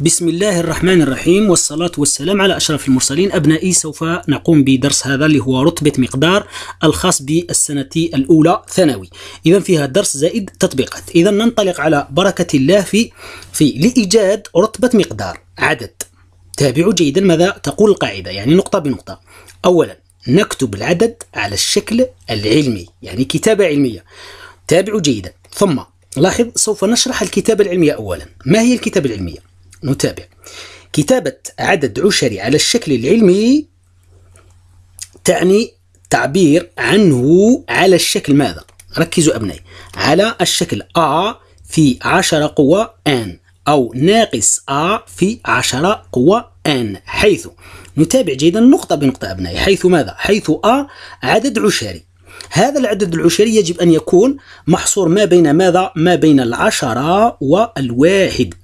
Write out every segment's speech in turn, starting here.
بسم الله الرحمن الرحيم والصلاة والسلام على أشرف المرسلين أبنائي سوف نقوم بدرس هذا اللي هو رتبة مقدار الخاص بالسنة الأولى ثانوي إذا فيها درس زائد تطبيقات إذا ننطلق على بركة الله في في لإيجاد رتبة مقدار عدد تابعوا جيدا ماذا تقول القاعدة يعني نقطة بنقطة أولا نكتب العدد على الشكل العلمي يعني كتابة علمية تابعوا جيدا ثم لاحظ سوف نشرح الكتابة العلمية أولا ما هي الكتابة العلمية؟ نتابع كتابة عدد عشري على الشكل العلمي تعني تعبير عنه على الشكل ماذا؟ ركزوا أبنائي على الشكل A في 10 قوى N أو ناقص A في 10 قوى N حيث نتابع جيدا نقطة بنقطة أبنائي حيث ماذا؟ حيث A عدد عشري هذا العدد العشري يجب أن يكون محصور ما بين ماذا؟ ما بين العشرة والواحد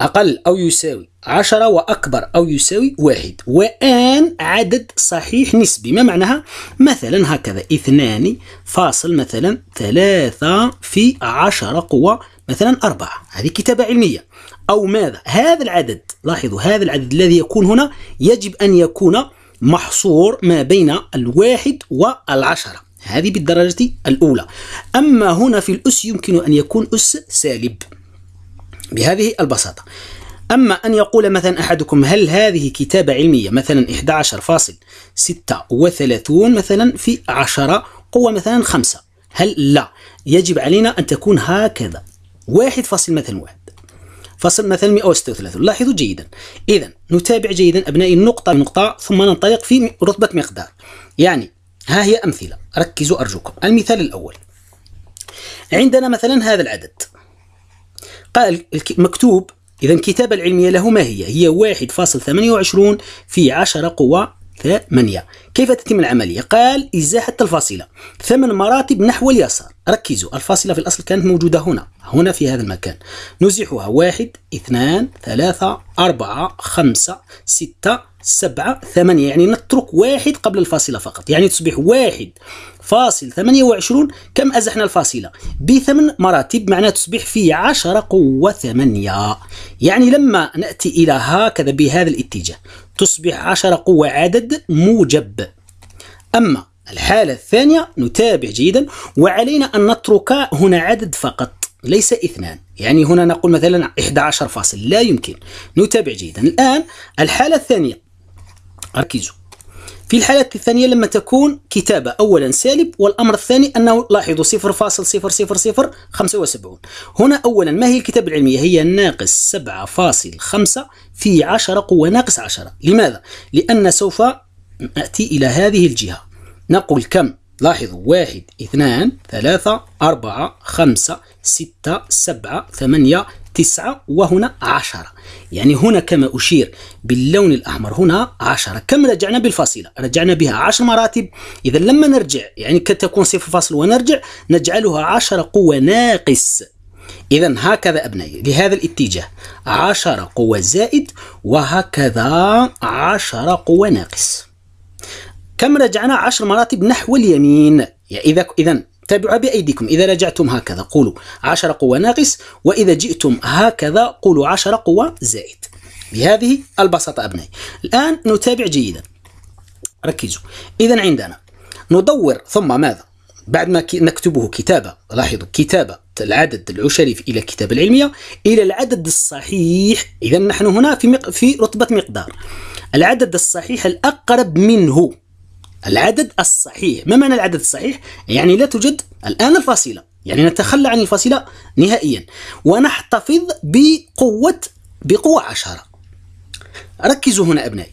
أقل أو يساوي عشرة وأكبر أو يساوي واحد وآن عدد صحيح نسبي ما معناها مثلا هكذا اثنان فاصل مثلا ثلاثة في عشرة قوة مثلا أربعة هذه كتابة علمية أو ماذا هذا العدد لاحظوا هذا العدد الذي يكون هنا يجب أن يكون محصور ما بين الواحد والعشرة هذه بالدرجة الأولى أما هنا في الأس يمكن أن يكون أس سالب بهذه البساطة أما أن يقول مثلا أحدكم هل هذه كتابة علمية مثلا 11.36 مثلا في 10 قوة مثلا 5 هل لا يجب علينا أن تكون هكذا واحد فاصل مثلا واحد فصل مثلا 136 لاحظوا جيدا إذا نتابع جيدا أبنائي النقطة بنقطة ثم ننطلق في رتبة مقدار يعني ها هي أمثلة ركزوا أرجوكم المثال الأول عندنا مثلا هذا العدد قال مكتوب إذا الكتابة العلمية له ما هي؟ هي 1.28 في 10 قوى 8 كيف تتم العملية؟ قال إزاحة الفاصلة ثمن مراتب نحو اليسار ركزوا الفاصلة في الأصل كانت موجودة هنا هنا في هذا المكان نزحها 1 2 3 4 5 6 7 8 يعني نترك 1 قبل الفاصلة فقط يعني تصبح 1 فاصل 28 كم أزحنا الفاصلة بثمن مراتب معناه تصبح في 10 قوة 8 يعني لما نأتي إلى هكذا بهذا الاتجاه تصبح 10 قوة عدد موجب أما الحالة الثانية نتابع جيدا وعلينا أن نترك هنا عدد فقط ليس اثنان يعني هنا نقول مثلا 11 فاصل لا يمكن نتابع جيدا الآن الحالة الثانية ركزوا في الحالة الثانية لما تكون كتابة أولا سالب والأمر الثاني أنه لاحظوا 0.00075 هنا أولا ما هي الكتابة العلمية هي ناقص 7.5 في 10 قوة ناقص 10 لماذا؟ لأن سوف نأتي إلى هذه الجهة نقول كم لاحظوا واحد اثنان ثلاثة أربعة خمسة ستة سبعة ثمانية تسعة وهنا عشرة يعني هنا كما أشير باللون الأحمر هنا عشرة كم رجعنا بالفاصلة رجعنا بها عشر مراتب إذا لما نرجع يعني كتكون صفر فاصل ونرجع نجعلها عشرة قوة ناقص إذا هكذا أبنائي لهذا الاتجاه عشرة قوة زائد وهكذا عشرة قوة ناقص كم رجعنا عشر مراتب نحو اليمين يعني إذا إذا تابعها بأيديكم إذا رجعتم هكذا قولوا 10 قوة ناقص وإذا جئتم هكذا قولوا 10 قوة زائد بهذه البساطة أبنائي الآن نتابع جيدا ركزوا إذا عندنا ندور ثم ماذا بعد ما نكتبه كتابة لاحظوا كتابة العدد العشري إلى الكتابة العلمية إلى العدد الصحيح إذا نحن هنا في, مق... في رتبة مقدار العدد الصحيح الأقرب منه العدد الصحيح ما معنى العدد الصحيح؟ يعني لا توجد الآن الفاصلة يعني نتخلى عن الفاصلة نهائيا ونحتفظ بقوة بقوة عشرة ركزوا هنا أبنائي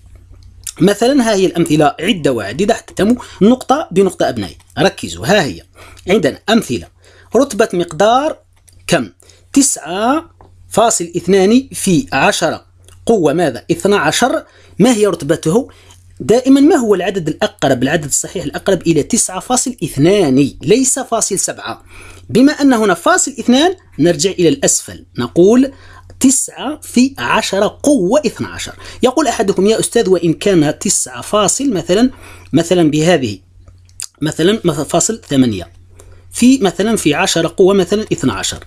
مثلا ها هي الأمثلة عدة وعديدة تتم نقطة بنقطة أبنائي ركزوا ها هي عندنا أمثلة رتبة مقدار كم؟ تسعة فاصل اثنان في عشرة قوة ماذا؟ 12 ما هي رتبته؟ دائما ما هو العدد الأقرب العدد الصحيح الأقرب إلى 9.2 ليس فاصل 7 بما أن هنا فاصل 2 نرجع إلى الأسفل نقول 9 في 10 قوة 12 يقول أحدكم يا أستاذ وإن كان 9 فاصل مثلا مثلا بهذه مثلا فاصل 8 في مثلا في 10 قوة مثلا 12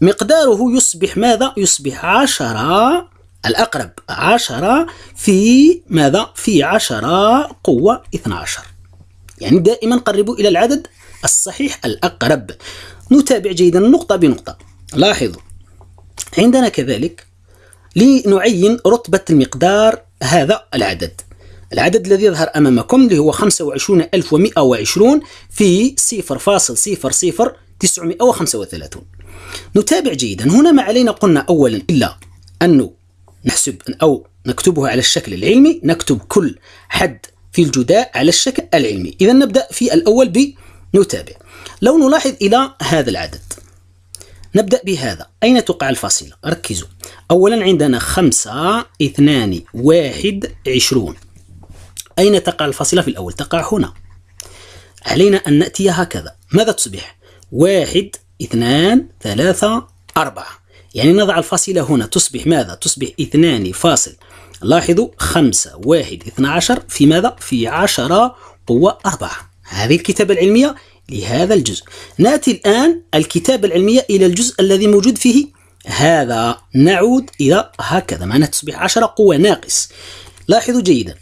مقداره يصبح ماذا؟ يصبح 10 الأقرب عشرة في ماذا؟ في عشرة قوة 12 يعني دائما قربوا إلى العدد الصحيح الأقرب نتابع جيدا نقطة بنقطة لاحظوا عندنا كذلك لنعين رتبة المقدار هذا العدد العدد الذي يظهر أمامكم اللي هو 25120 في 0.00935 نتابع جيدا هنا ما علينا قلنا أولا إلا أنه نحسب أو نكتبها على الشكل العلمي نكتب كل حد في الجداء على الشكل العلمي إذا نبدأ في الأول بنتابع لو نلاحظ إلى هذا العدد نبدأ بهذا أين تقع الفاصلة؟ ركزوا أولا عندنا خمسة اثنان واحد عشرون أين تقع الفاصلة في الأول؟ تقع هنا علينا أن نأتي هكذا ماذا تصبح؟ واحد اثنان ثلاثة أربعة يعني نضع الفاصلة هنا تصبح ماذا؟ تصبح اثنان فاصل لاحظوا خمسة واحد اثنى عشر في ماذا؟ في عشرة قوة أربعة هذه الكتابة العلمية لهذا الجزء نأتي الآن الكتابة العلمية إلى الجزء الذي موجود فيه هذا نعود إلى هكذا معناه تصبح عشرة قوة ناقص لاحظوا جيدا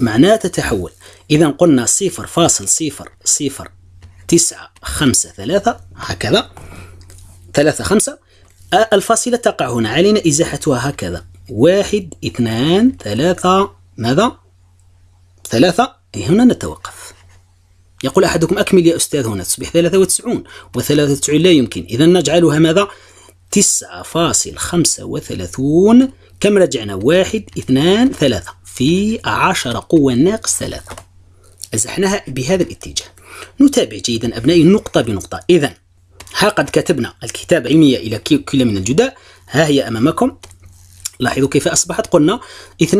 معناه تتحول إذا قلنا صفر فاصل صفر صفر تسعة خمسة ثلاثة هكذا ثلاثة خمسة الفاصلة تقع هنا علينا إزاحتها هكذا واحد اثنان ثلاثة ماذا؟ ثلاثة إيه، هنا نتوقف يقول أحدكم أكمل يا أستاذ هنا تصبح ثلاثة وتسعون وثلاثة وتسعون لا يمكن إذا نجعلها ماذا؟ 9.35 كم رجعنا؟ واحد اثنان ثلاثة في 10 قوة ناقص ثلاثة أزحناها بهذا الاتجاه نتابع جيدا أبنائي نقطة بنقطة إذا ها قد كتبنا الكتاب علمية إلى كل من الجداء ها هي أمامكم لاحظوا كيف أصبحت قلنا 2.512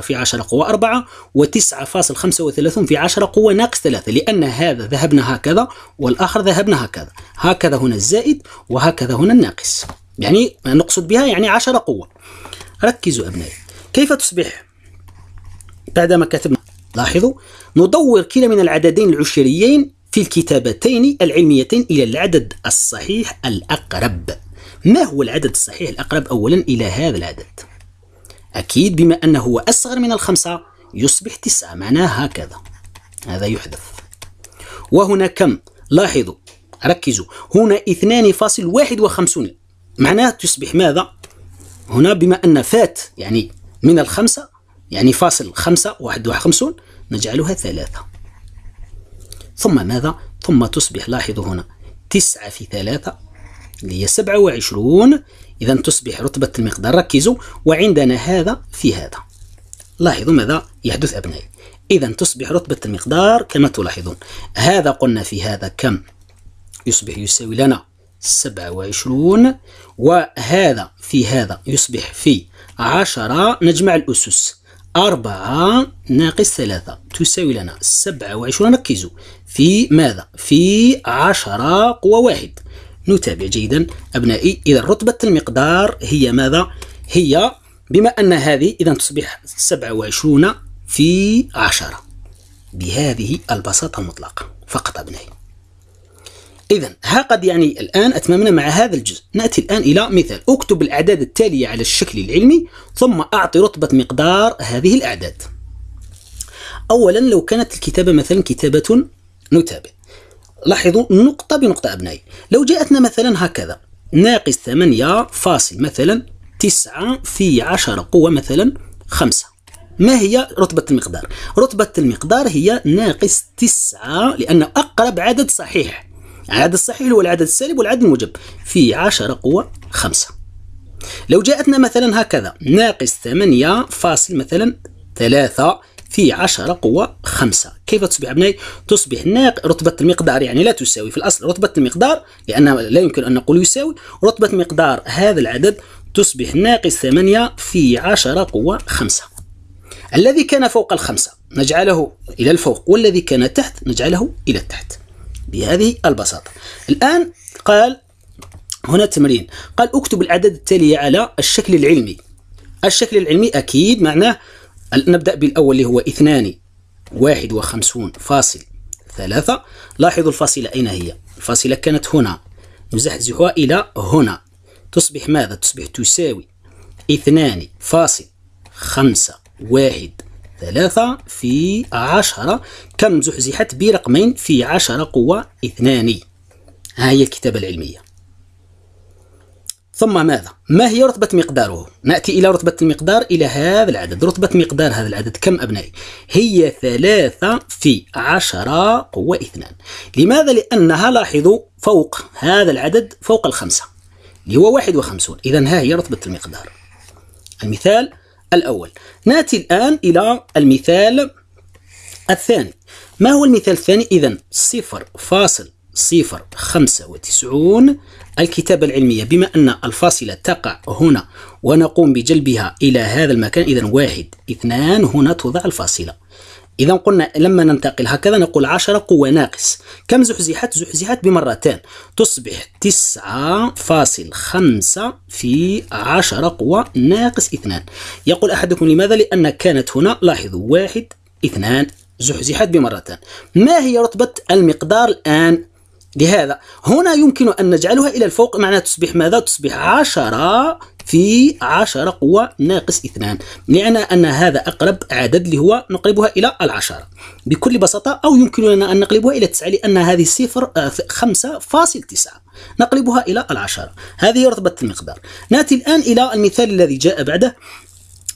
في 10 قوة 4 و9.35 في 10 قوة ناقص 3 لأن هذا ذهبنا هكذا والآخر ذهبنا هكذا هكذا هنا الزائد وهكذا هنا الناقص يعني نقصد بها يعني 10 قوة ركزوا أبنائي كيف تصبح بعدما كتبنا لاحظوا ندور كلا من العددين العشريين في الكتابتين العلميتين إلى العدد الصحيح الأقرب ما هو العدد الصحيح الأقرب أولا إلى هذا العدد؟ أكيد بما أنه هو أصغر من الخمسة يصبح تسعة معناه هكذا هذا يحدث وهنا كم؟ لاحظوا ركزوا هنا اثنان فاصل واحد وخمسون معناه تصبح ماذا؟ هنا بما أن فات يعني من الخمسة يعني فاصل خمسة واحد وخمسون نجعلها ثلاثة ثم ماذا؟ ثم تصبح لاحظوا هنا تسعة في ثلاثة اللي هي سبعة وعشرون إذا تصبح رتبة المقدار ركزوا وعندنا هذا في هذا لاحظوا ماذا يحدث أبنائي إذا تصبح رتبة المقدار كما تلاحظون هذا قلنا في هذا كم يصبح يساوي لنا 27 وهذا في هذا يصبح في 10 نجمع الأسس أربعة ناقص ثلاثة تساوي لنا سبعة وعشرون ركزوا في ماذا؟ في عشرة قوة واحد نتابع جيدا أبنائي إذا رتبة المقدار هي ماذا؟ هي بما أن هذه إذا تصبح سبعة وعشرون في عشرة بهذه البساطة المطلقة فقط أبنائي إذا ها قد يعني الآن أتممنا مع هذا الجزء نأتي الآن إلى مثال أكتب الأعداد التالية على الشكل العلمي ثم أعطي رتبة مقدار هذه الأعداد أولا لو كانت الكتابة مثلا كتابة نتابع لاحظوا نقطة بنقطة أبنائي لو جاءتنا مثلا هكذا ناقص 8 فاصل مثلا 9 في 10 قوة مثلا 5 ما هي رتبة المقدار؟ رتبة المقدار هي ناقص 9 لأن أقرب عدد صحيح العدد الصحيح هو العدد السالب والعدد الموجب في 10 قوة 5 لو جاءتنا مثلا هكذا ناقص 8 فاصل مثلا 3 في 10 قوة 5 كيف تصبح أبنائي؟ تصبح ناق رتبة المقدار يعني لا تساوي في الأصل رتبة المقدار لأن لا يمكن أن نقول يساوي رتبة مقدار هذا العدد تصبح ناقص 8 في 10 قوة 5 الذي كان فوق الخمسة نجعله إلى الفوق والذي كان تحت نجعله إلى التحت بهذه البساطة الآن قال هنا تمرين قال اكتب الأعداد التالية على الشكل العلمي الشكل العلمي أكيد معناه نبدأ بالأول اللي هو اثنان واحد وخمسون فاصل ثلاثة لاحظوا الفاصلة أين هي الفاصلة كانت هنا نزحزحها إلى هنا تصبح ماذا تصبح تساوي اثنان فاصل خمسة واحد ثلاثة في عشرة كم زحزحت برقمين في عشرة قوة اثنان ها هي الكتابة العلمية ثم ماذا؟ ما هي رتبة مقداره؟ نأتي إلى رتبة المقدار إلى هذا العدد رتبة مقدار هذا العدد كم أبنائي؟ هي ثلاثة في عشرة قوة اثنان لماذا؟ لأنها لاحظوا فوق هذا العدد فوق الخمسة اللي هو واحد وخمسون إذا ها هي رتبة المقدار المثال الأول نأتي الآن إلى المثال الثاني ما هو المثال الثاني؟ إذا صفر فاصل صفر خمسة وتسعون الكتابة العلمية بما أن الفاصلة تقع هنا ونقوم بجلبها إلى هذا المكان إذا واحد اثنان هنا توضع الفاصلة إذا قلنا لما ننتقل هكذا نقول 10 قوة ناقص كم زحزحت زحزحت بمرتان تصبح 9.5 في 10 قوة ناقص 2 يقول أحدكم لماذا لأن كانت هنا لاحظوا واحد اثنان زحزحت بمرتان ما هي رتبة المقدار الآن لهذا هنا يمكن أن نجعلها إلى الفوق معناها تصبح ماذا تصبح 10 في 10 قوة ناقص 2 لأن أن هذا أقرب عدد اللي هو نقلبها إلى العشرة بكل بساطة أو يمكن لنا أن نقلبها إلى تسعة لأن هذه صفر 5.9 آه، نقلبها إلى العشرة هذه رتبة المقدار نأتي الآن إلى المثال الذي جاء بعده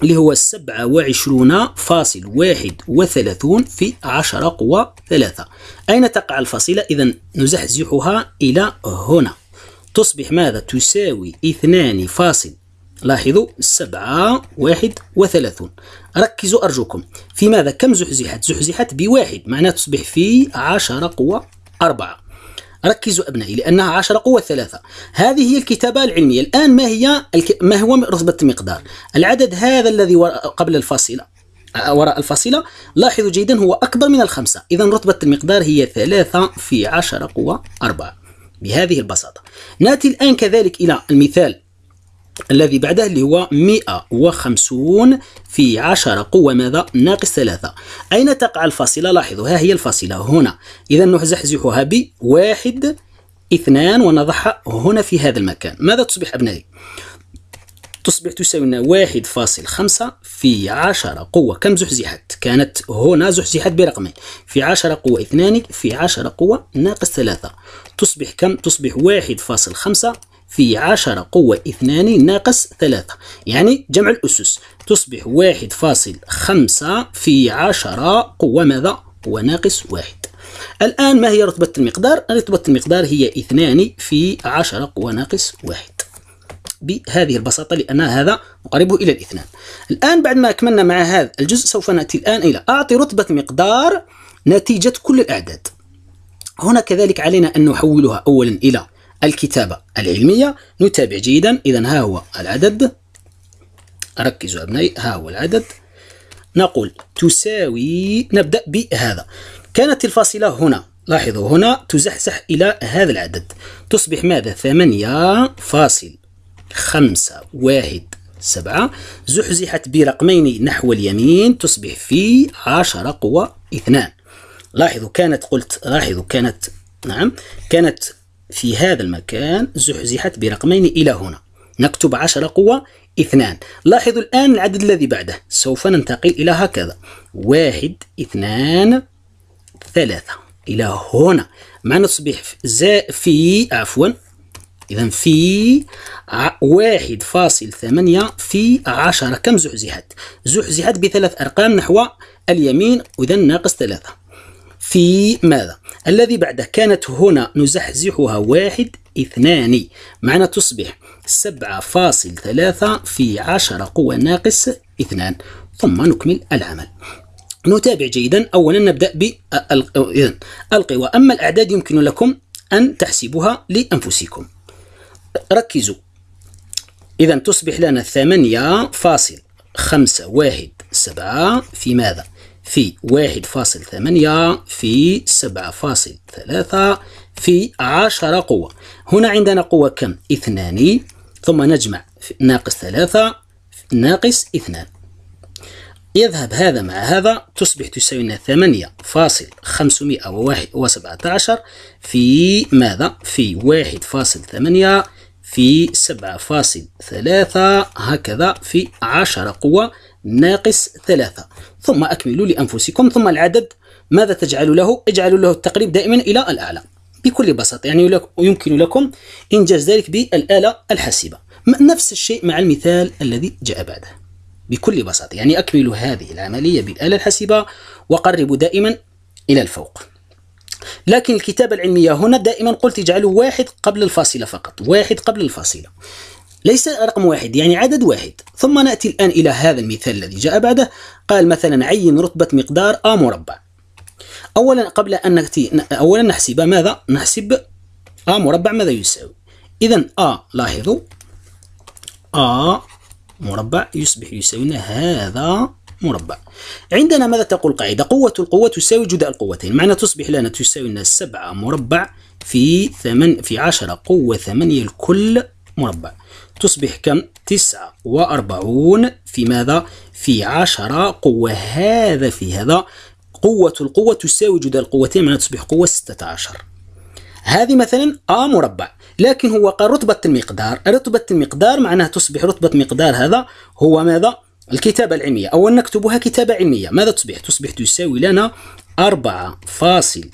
اللي هو السبعة وعشرون فاصل واحد وثلاثون في عشرة قوى ثلاثة أين تقع الفاصلة إذا نزحزحها إلى هنا تصبح ماذا تساوي اثنان فاصل لاحظوا سبعة واحد وثلاثون ركزوا أرجوكم في ماذا كم زحزحت زحزحت بواحد معناه تصبح في عشرة قوة أربعة ركزوا أبنائي لأنها عشرة قوة ثلاثة هذه هي الكتابة العلمية الآن ما هي الك... ما هو رتبة المقدار العدد هذا الذي ور... قبل الفاصلة وراء الفاصلة لاحظوا جيدا هو أكبر من الخمسة إذا رتبة المقدار هي ثلاثة في عشرة قوة أربعة بهذه البساطة نأتي الآن كذلك إلى المثال الذي بعده اللي هو 150 في 10 قوة ماذا؟ ناقص 3 أين تقع الفاصلة؟ لاحظوا ها هي الفاصلة هنا إذا نزحزحها 1 2 ونضعها هنا في هذا المكان ماذا تصبح أبنائي؟ تصبح تساوينا واحد فاصل خمسة في عشرة قوة كم زحزحت كانت هنا زحزحت برقمين في عشرة قوة اثنان في عشرة قوة ناقص ثلاثة تصبح كم تصبح واحد فاصل خمسة في عشرة قوة اثنان ناقص ثلاثة يعني جمع الأسس تصبح واحد فاصل خمسة في عشرة قوة ماذا هو ناقص واحد الآن ما هي رتبة المقدار؟ رتبة المقدار هي اثنان في عشرة قوة ناقص واحد بهذه البساطة لأن هذا مقربه إلى الاثنان الآن بعد ما أكملنا مع هذا الجزء سوف نأتي الآن إلى أعطي رتبة مقدار نتيجة كل الأعداد هنا كذلك علينا أن نحولها أولا إلى الكتابة العلمية نتابع جيدا إذا ها هو العدد ركزوا أبنائي ها هو العدد نقول تساوي نبدأ بهذا كانت الفاصلة هنا لاحظوا هنا تزحزح إلى هذا العدد تصبح ماذا ثمانية فاصل خمسة واحد سبعة زحزحت برقمين نحو اليمين تصبح في عشرة قوى اثنان لاحظوا كانت قلت لاحظوا كانت نعم كانت في هذا المكان زحزحت برقمين إلى هنا نكتب عشرة قوى اثنان لاحظوا الآن العدد الذي بعده سوف ننتقل إلى هكذا واحد اثنان ثلاثة إلى هنا ما نصبح في, في عفوا إذا في واحد فاصل ثمانية في عشرة كم زحزحت؟ زحزحت بثلاث أرقام نحو اليمين وإذا ناقص ثلاثة في ماذا؟ الذي بعده كانت هنا نزحزحها واحد اثنان معنى تصبح سبعة فاصل ثلاثة في عشرة قوة ناقص اثنان ثم نكمل العمل نتابع جيدا أولا نبدأ بالقوى آه، أما الأعداد يمكن لكم أن تحسبوها لأنفسكم ركزوا إذا تصبح لنا ثمانية فاصل خمسة واحد سبعة في ماذا؟ في واحد فاصل ثمانية في سبعة فاصل ثلاثة في عشرة قوة هنا عندنا قوة كم؟ اثنان ثم نجمع ناقص ثلاثة ناقص اثنان يذهب هذا مع هذا تصبح تساوي لنا ثمانية فاصل خمسمائة وواحد وسبعة عشر في ماذا؟ في واحد فاصل ثمانية في سبعة فاصل ثلاثة هكذا في عشرة قوة ناقص ثلاثة ثم أكملوا لأنفسكم ثم العدد ماذا تجعل له؟ اجعلوا له التقريب دائما إلى الأعلى بكل بساطة يعني يمكن لكم إنجاز ذلك بالآلة الحاسبة نفس الشيء مع المثال الذي جاء بعده بكل بساطة يعني أكملوا هذه العملية بالآلة الحاسبة وقربوا دائما إلى الفوق لكن الكتابة العلمية هنا دائما قلت اجعلوا واحد قبل الفاصلة فقط واحد قبل الفاصلة ليس رقم واحد يعني عدد واحد ثم نأتي الآن إلى هذا المثال الذي جاء بعده قال مثلا عين رتبة مقدار أ مربع أولا قبل أن نأتي أولا نحسب ماذا نحسب أ مربع ماذا يساوي إذا أ لاحظوا أ مربع يصبح يساوينا هذا مربع عندنا ماذا تقول القاعدة قوة القوة تساوي جداء القوتين معنى تصبح لنا تساوي لنا 7 مربع في 8 في 10 قوة 8 الكل مربع تصبح كم 49 في ماذا في 10 قوة هذا في هذا قوة القوة تساوي جداء القوتين معناها تصبح قوة 16 هذه مثلا آ مربع لكن هو قال رتبة المقدار رتبة المقدار معناها تصبح رتبة مقدار هذا هو ماذا الكتابة العلمية أولا نكتبها كتابة علمية ماذا تصبح؟ تصبح تساوي لنا أربعة فاصل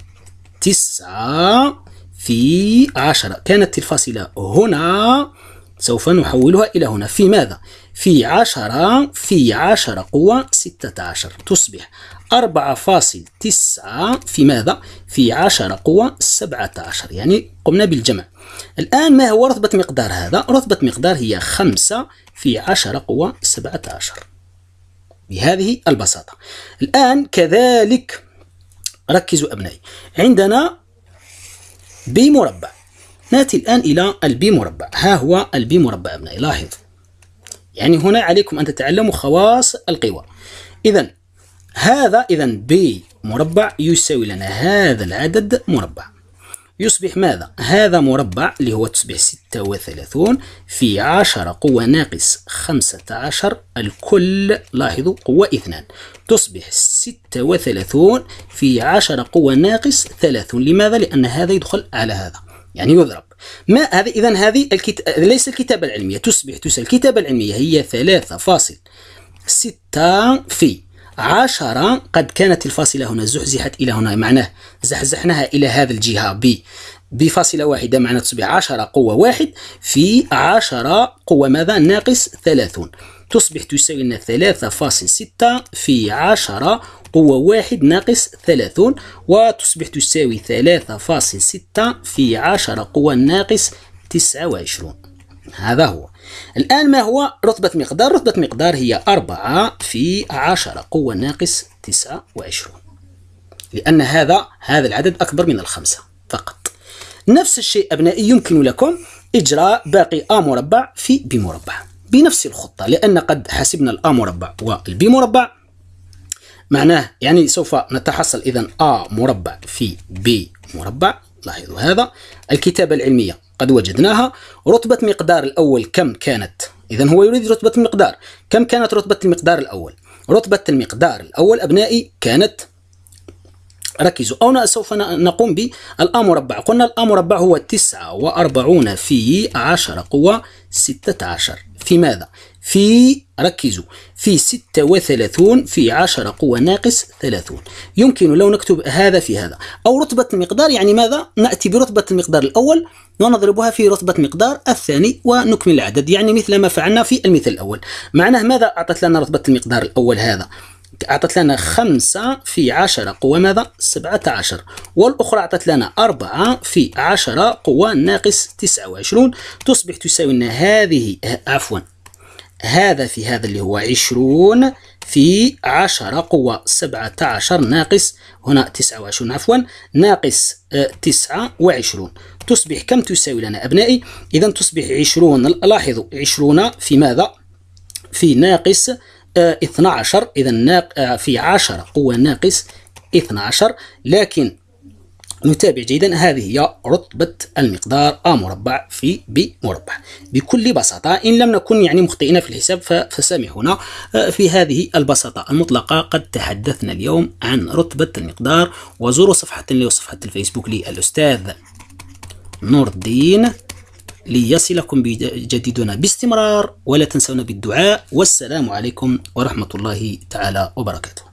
تسعة في عشرة كانت الفاصلة هنا سوف نحولها إلى هنا في ماذا؟ في عشرة في عشرة قوة ستة عشر تصبح 4.9 في ماذا؟ في 10 قوى 17 يعني قمنا بالجمع الآن ما هو رتبة مقدار هذا؟ رتبة مقدار هي 5 في 10 قوى 17 بهذه البساطة الآن كذلك ركزوا أبنائي عندنا بي مربع ناتي الآن إلى البي مربع ها هو البي مربع أبنائي لاحظوا يعني هنا عليكم أن تتعلموا خواص القوى إذا هذا إذا ب مربع يساوي لنا هذا العدد مربع يصبح ماذا؟ هذا مربع اللي هو تصبح 36 في 10 قوة ناقص 15 الكل لاحظوا قوة 2 تصبح 36 في 10 قوة ناقص 30 لماذا؟ لأن هذا يدخل على هذا يعني يضرب ما هذه إذا هذه الكت... ليس الكتابة العلمية تصبح تسال الكتابة العلمية هي 3.6 في عشرة قد كانت الفاصلة هنا زحزحت إلى هنا معناه زحزحناها إلى هذا الجهة ب بفاصلة واحدة معناه تصبح عشرة قوة واحد في عشرة قوة ماذا ناقص ثلاثون تصبح تساوي لنا ثلاثة فاصل ستة في عشرة قوة واحد ناقص ثلاثون وتصبح تساوي ثلاثة فاصل ستة في عشرة قوة ناقص تسعة وعشرون هذا هو الآن ما هو رتبة مقدار؟ رتبة مقدار هي 4 في 10 قوة ناقص 29 لأن هذا هذا العدد أكبر من الخمسة فقط نفس الشيء أبنائي يمكن لكم إجراء باقي أ مربع في ب مربع بنفس الخطة لأن قد حسبنا الأ مربع والبي مربع معناه يعني سوف نتحصل إذا أ مربع في ب مربع لاحظوا هذا الكتابة العلمية قد وجدناها رتبة مقدار الأول كم كانت إذا هو يريد رتبة المقدار كم كانت رتبة المقدار الأول رتبة المقدار الأول أبنائي كانت ركزوا أو سوف نقوم بالآ مربع قلنا الآ مربع هو 49 في 10 قوة 16 في ماذا؟ في ركزوا في 36 في 10 قوة ناقص 30 يمكن لو نكتب هذا في هذا أو رتبة المقدار يعني ماذا نأتي برتبة المقدار الأول ونضربها في رتبة مقدار الثاني ونكمل العدد يعني مثل ما فعلنا في المثال الأول معناه ماذا أعطت لنا رتبة المقدار الأول هذا أعطت لنا 5 في 10 قوة ماذا 17 والأخرى أعطت لنا 4 في 10 قوة ناقص 29 تصبح تساوي لنا هذه آه، عفوا هذا في هذا اللي هو عشرون في عشرة قوة سبعة عشر ناقص هنا تسعة وعشرون عفوا ناقص آه، تسعة وعشرون تصبح كم تساوي لنا أبنائي إذا تصبح عشرون لاحظوا عشرون في ماذا في ناقص 12 آه، إذا آه، في 10 قوة ناقص 12 لكن نتابع جيدا هذه هي رتبة المقدار أ مربع في ب مربع بكل بساطة إن لم نكن يعني مخطئين في الحساب فسامحونا في هذه البساطة المطلقة قد تحدثنا اليوم عن رتبة المقدار وزوروا صفحة لي وصفحة الفيسبوك للأستاذ نور الدين ليصلكم جديدنا باستمرار ولا تنسونا بالدعاء والسلام عليكم ورحمة الله تعالى وبركاته